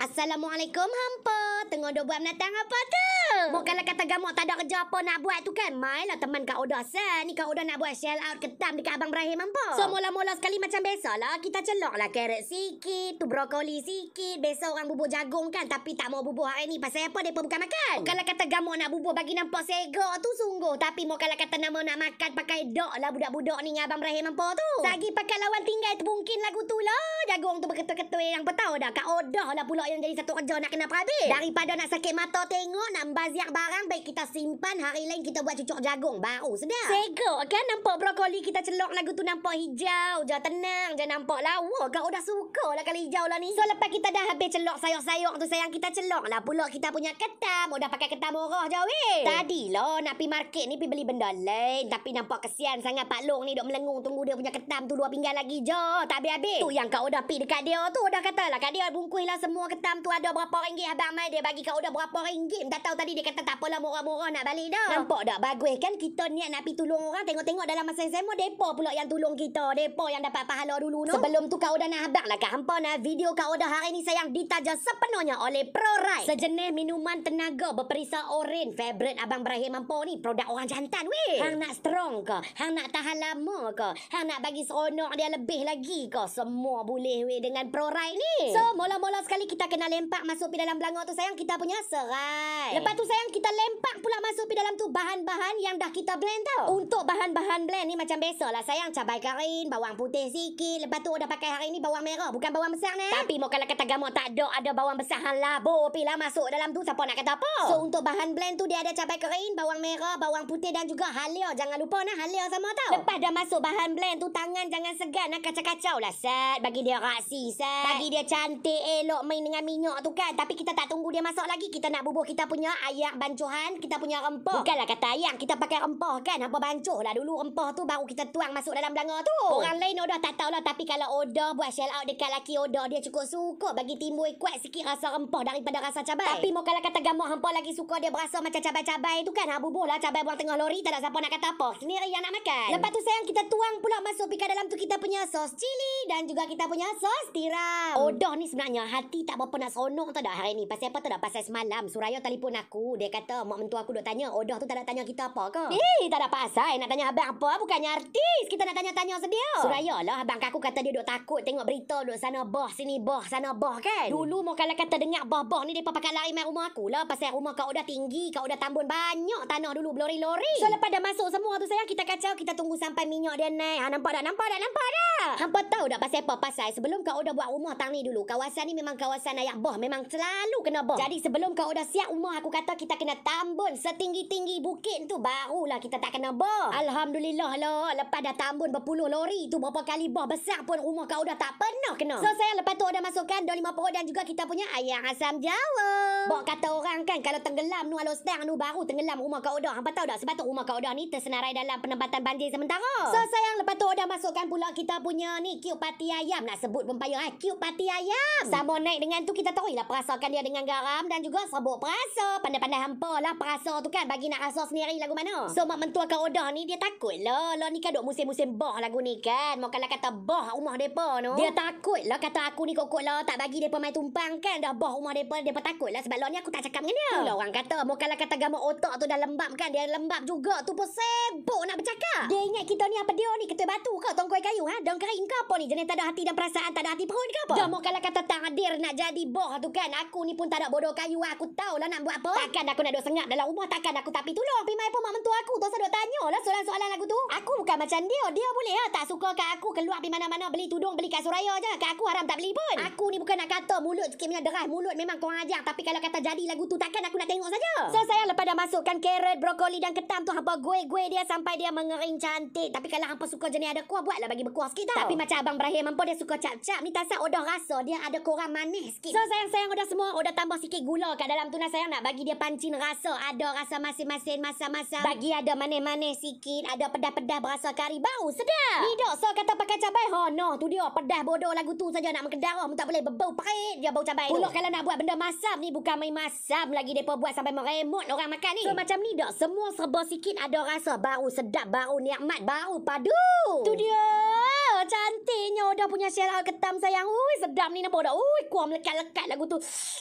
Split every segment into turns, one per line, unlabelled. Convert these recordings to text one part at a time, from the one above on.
Assalamualaikum hampa. tengok dah buat menatang apa tu? Mau kalau kata gamuk tak ada kerja apa nak buat tu kan? Mailah teman Kak Oda sen. Ni Kak Oda nak buat shell out ketam dekat Abang Rahim hampa. So mula-mula sekali macam biasa lah. Kita celok lah karet sikit. Tu brokoli sikit. Biasa orang bubur jagung kan? Tapi tak mau bubur hari ni. Pasal apa mereka bukan makan? Mau oh. kalau kata gamuk nak bubur bagi nampak segok tu sungguh. Tapi mau kalau kata nama nak makan pakai dok lah budak-budak ni dengan Abang Rahim hampa tu. Lagi pakai lawan tinggal tu mungkin lagu tu lah. Jagung tu berketul-ketul yang betul dah. Kak Oda lah pula yang jadi satu kerja nak kena perhabis. Daripada nak sakit mata tengok, nak membaziak barang, baik kita simpan, hari lain kita buat cucuk jagung. Baru sedap. Sego, kan nampak brokoli kita celok lagu tu nampak hijau. Jangan tenang, jangan nampak lawa. Kau oh, dah suka lah kalau hijau lah ni. So, lepas kita dah habis celok sayur-sayur tu sayang kita celok lah pula kita punya ketam. Udah oh, pakai ketam murah je weh. Tadi lah nak pergi market ni pergi beli benda lain. Tapi nampak kesian sangat Pak Long ni duk melengung tunggu dia punya ketam tu dua pinggan lagi je. Tak habis-habis. Tu yang kau dah pergi dekat dia tu. Dah kata lah kat dia bungkuslah semua ketam hentam tu ada berapa ringgit abang mai dia bagi kau udah berapa ringgit tak tahu tadi dia kata tak apalah murah-murah nak balik dah nampak tak bagus kan kita niat nak pergi tolong orang tengok-tengok dalam masa sama depa pula yang tolong kita depa yang dapat pahala dulu no sebelum tu kau udah nak habaq lah ke hampa nak video kau udah hari ni sayang ditaja sepenuhnya oleh ProRide sejenis minuman tenaga berperisa orange favorite abang Ibrahim mampu ni produk orang jantan weh hang nak strong ke hang nak tahan lama ke hang nak bagi seronok dia lebih lagi ke semua boleh weh dengan ProRide ni so mula-mula sekali kita kena lempak masuk pergi dalam belangok tu sayang kita punya serai. Lepas tu sayang kita lempak pula masuk pergi dalam tu bahan-bahan yang dah kita blend tau. Untuk bahan-bahan blend ni macam biasalah sayang cabai kering, bawang putih sikit. Lepas tu dah pakai hari ni bawang merah bukan bawang besar ni. Tapi mau kalau kata gamak tak ada ada bawang besar hang labo pilah masuk dalam tu siapa nak kata apa. So untuk bahan blend tu dia ada cabai kering, bawang merah, bawang putih dan juga halia. Jangan lupa nah halia sama tau. Lepas dah masuk bahan blend tu tangan jangan segan nak kacau-kacau lah set. Bagi dia raksi set. Bagi dia cantik elok main dengan dengan minyak tu kan Tapi kita tak tunggu dia masak lagi Kita nak bubuh kita punya ayak bancuhan Kita punya rempah Bukanlah kata ayak Kita pakai rempah kan Apa bancuh lah dulu rempah tu Baru kita tuang masuk dalam belanga tu Orang lain order tak tahu lah Tapi kalau order buat shell out dekat laki order Dia cukup suka Bagi timbul kuat sikit rasa rempah Daripada rasa cabai Tapi mau kalau kata gamuk hampa lagi suka Dia berasa macam cabai-cabai tu kan Ha bubuh lah cabai buang tengah lori Tak ada siapa nak kata apa Sendiri yang nak makan Lepas tu sayang kita tuang pula Masuk pika dalam tu kita punya sos cili Dan juga kita punya sos tiram Odoh ni sebenarnya hati tak berapa pun nak seronok tau dah hari ni. Pasal apa tau dah? Pasal semalam Suraya telefon aku. Dia kata mak mentua aku duk tanya. Odah oh, tu tak nak tanya kita apa ke? Eh, tak ada pasal. Nak tanya abang apa? Bukannya artis. Kita nak tanya-tanya sedia. Suraya lah. Abang kaku kata dia duk takut tengok berita duk sana bah, sini bah, sana bah kan? Dulu mau kalau kata dengar bah-bah ni, dia pakai lari main rumah aku lah. Pasal rumah kau dah tinggi. Kau dah tambun banyak tanah dulu. Berlori-lori. So, lepas dah masuk semua tu sayang, kita kacau. Kita tunggu sampai minyak dia naik. Ha, nampak dah? Nampak dah? Nampak dah? Hampa tahu dah pasal apa? Pasal sebelum kau dah buat rumah tang ni dulu. Kawasan ni memang kawasan ayah boh memang selalu kena boh. Jadi sebelum kau dah siap rumah aku kata kita kena tambun setinggi-tinggi bukit tu barulah kita tak kena boh. Alhamdulillah lah lepas dah tambun berpuluh lori tu berapa kali boh besar pun rumah kau dah tak pernah kena. So saya lepas tu dah masukkan dua lima 250 dan juga kita punya ayam asam jawa. Boh kata orang kan kalau tenggelam nu alo stang nu baru tenggelam rumah kau dah. Hampa tahu dah sebab tu rumah kau dah ni tersenarai dalam penempatan banjir sementara. So sayang lepas tu dah masukkan pula kita punya ni kiu pati ayam nak sebut pun payah eh. Kiu pati ayam. Sama naik dengan tu kita tahu lah perasakan dia dengan garam dan juga serbuk perasa. Pandai-pandai hampa lah perasa tu kan bagi nak rasa sendiri lagu mana. So mak mentua kau odah ni dia takut lah. Lah ni kan duk musim-musim bah lagu ni kan. Mau kalau kata bah rumah depa tu Dia takut lah kata aku ni kokok lah tak bagi depa main tumpang kan. Dah bah rumah depa depa takut lah sebab lah ni aku tak cakap dengan dia. lah orang kata mau kalau kata gamak otak tu dah lembap kan. Dia lembap juga tu pun sibuk nak bercakap. Dia ingat kita ni apa dia ni ketua batu ke tongkoi kayu ha. Daun kering ke apa ni jenis tak ada hati dan perasaan tak ada hati perut ke apa. Dah mau kalau kata takdir nak jadi Boh lah tu kan aku ni pun tak ada bodoh kayu lah. aku tahu lah nak buat apa takkan aku nak duduk sengat dalam rumah takkan aku tapi tolong pi mai pun mak mentua aku tu sedo tanya lah soalan-soalan aku tu aku bukan macam dia dia boleh lah tak suka kat aku keluar pi mana-mana beli tudung beli kat suraya je kat aku haram tak beli pun aku ni bukan nak kata mulut sikit punya deras mulut memang kau ajar tapi kalau kata jadi lagu tu takkan aku nak tengok saja so saya lepas dah masukkan carrot brokoli dan ketam tu hampa gue-gue dia sampai dia mengering cantik tapi kalau hampa suka jenis ada kuah buatlah bagi berkuah sikit tau tapi macam abang Ibrahim mampu dia suka cap-cap ni tak sah odoh rasa dia ada kurang manis sikit. So sayang-sayang udah semua udah tambah sikit gula kat dalam tu nak sayang nak bagi dia pancin rasa. Ada rasa masing-masing masam-masam. Bagi ada manis-manis sikit. Ada pedas-pedas berasa kari bau sedap. Ni dok so kata pakai cabai. Ho oh, no tu dia pedas bodoh lagu tu saja nak mengedar. Oh, tak boleh berbau perit dia bau cabai Pulau tu. kalau nak buat benda masam ni bukan main masam lagi depa buat sampai meremut orang makan ni. So macam ni dok semua serba sikit ada rasa baru sedap baru nikmat baru padu. Tu dia cantiknya udah punya syarat lah ketam sayang. Ui, sedap ni nampak dah. Ui, kuah melekat-lekat lagu tu.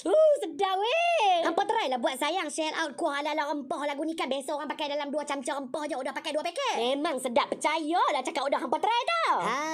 Ui, sedap weh. Apa try lah buat sayang share out kuah ala-ala rempah lagu ni kan. Biasa orang pakai dalam dua cangcah rempah je. Udah pakai dua paket. Memang sedap. Percayalah cakap udah hampa try tau. Haa.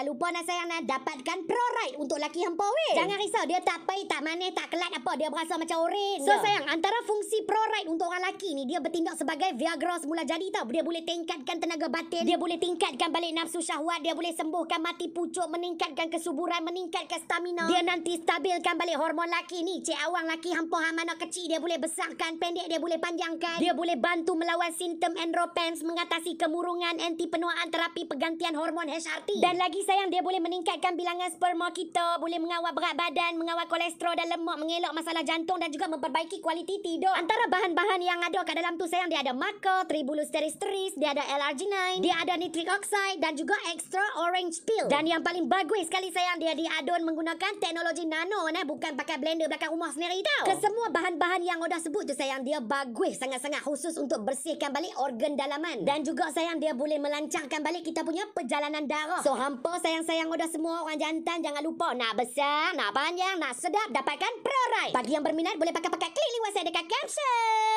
Jangan lupa nak sayang nak dapatkan pro ride untuk laki hampa weh. Jangan risau dia tak pahit, tak manis, tak kelat apa. Dia berasa macam orange. So ke? sayang, antara fungsi pro ride untuk orang laki ni dia bertindak sebagai Viagra semula jadi tau. Dia boleh tingkatkan tenaga batin, dia boleh tingkatkan balik nafsu syahwat, dia boleh sembuhkan mati pucuk, meningkatkan kesuburan, meningkatkan stamina. Dia nanti stabilkan balik hormon laki ni. Cik awang laki hampa hang mana kecil dia boleh besarkan, pendek dia boleh panjangkan. Dia boleh bantu melawan sintom andropens, mengatasi kemurungan, anti penuaan terapi pergantian hormon HRT. Dan lagi sayang dia boleh meningkatkan bilangan sperma kita, boleh mengawal berat badan, mengawal kolesterol dan lemak, mengelak masalah jantung dan juga memperbaiki kualiti tidur. Antara bahan-bahan yang ada kat dalam tu sayang dia ada maca, tribulus terrestris, dia ada LRG9, dia ada nitric oxide dan juga extra orange peel. Dan yang paling bagus sekali sayang dia diadun menggunakan teknologi nano nah, bukan pakai blender belakang rumah sendiri tau. Kesemua bahan-bahan yang Oda sebut tu sayang dia bagus sangat-sangat khusus untuk bersihkan balik organ dalaman dan juga sayang dia boleh melancarkan balik kita punya perjalanan darah. So hampa sayang-sayang udah semua orang jantan jangan lupa nak besar, nak panjang, nak sedap dapatkan Pro Ride. Bagi yang berminat boleh pakai-pakai klik link WhatsApp dekat caption.